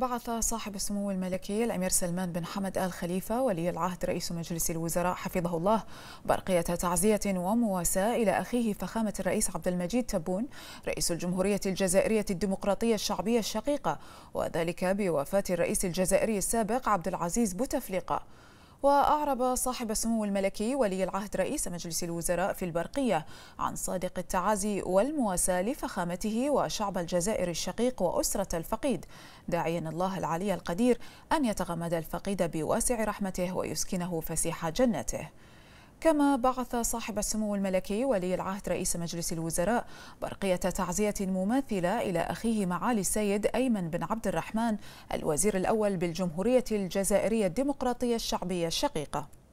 بعث صاحب السمو الملكي الأمير سلمان بن حمد آل خليفة ولي العهد رئيس مجلس الوزراء حفظه الله برقية تعزية ومواساة إلى أخيه فخامة الرئيس عبد المجيد تبون رئيس الجمهورية الجزائرية الديمقراطية الشعبية الشقيقة وذلك بوفاة الرئيس الجزائري السابق عبد العزيز بوتفليقة وأعرب صاحب السمو الملكي ولي العهد رئيس مجلس الوزراء في البرقية عن صادق التعازي والمواساة لفخامته وشعب الجزائر الشقيق وأسرة الفقيد داعيا الله العلي القدير أن يتغمد الفقيد بواسع رحمته ويسكنه فسيح جنته كما بعث صاحب السمو الملكي ولي العهد رئيس مجلس الوزراء برقية تعزية مماثلة إلى أخيه معالي السيد أيمن بن عبد الرحمن الوزير الأول بالجمهورية الجزائرية الديمقراطية الشعبية الشقيقة